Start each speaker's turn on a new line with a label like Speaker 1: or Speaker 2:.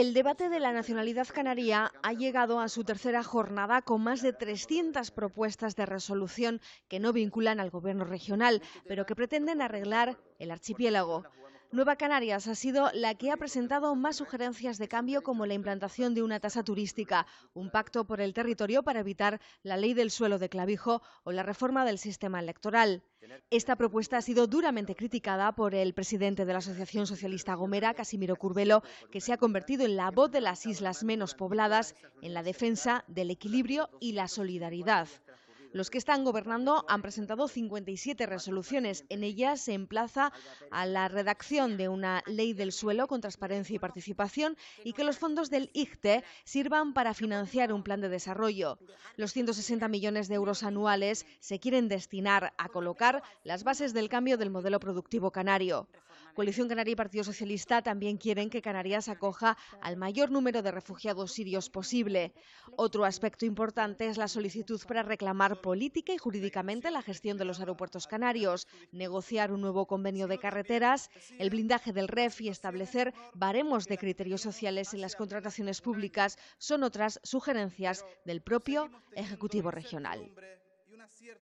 Speaker 1: El debate de la nacionalidad canaria ha llegado a su tercera jornada con más de 300 propuestas de resolución que no vinculan al gobierno regional, pero que pretenden arreglar el archipiélago. Nueva Canarias ha sido la que ha presentado más sugerencias de cambio como la implantación de una tasa turística, un pacto por el territorio para evitar la ley del suelo de clavijo o la reforma del sistema electoral. Esta propuesta ha sido duramente criticada por el presidente de la Asociación Socialista Gomera, Casimiro Curbelo, que se ha convertido en la voz de las islas menos pobladas en la defensa del equilibrio y la solidaridad. Los que están gobernando han presentado 57 resoluciones. En ellas se emplaza a la redacción de una ley del suelo con transparencia y participación y que los fondos del ICTE sirvan para financiar un plan de desarrollo. Los 160 millones de euros anuales se quieren destinar a colocar las bases del cambio del modelo productivo canario. Coalición Canaria y Partido Socialista también quieren que Canarias acoja al mayor número de refugiados sirios posible. Otro aspecto importante es la solicitud para reclamar política y jurídicamente la gestión de los aeropuertos canarios, negociar un nuevo convenio de carreteras, el blindaje del REF y establecer baremos de criterios sociales en las contrataciones públicas son otras sugerencias del propio Ejecutivo Regional.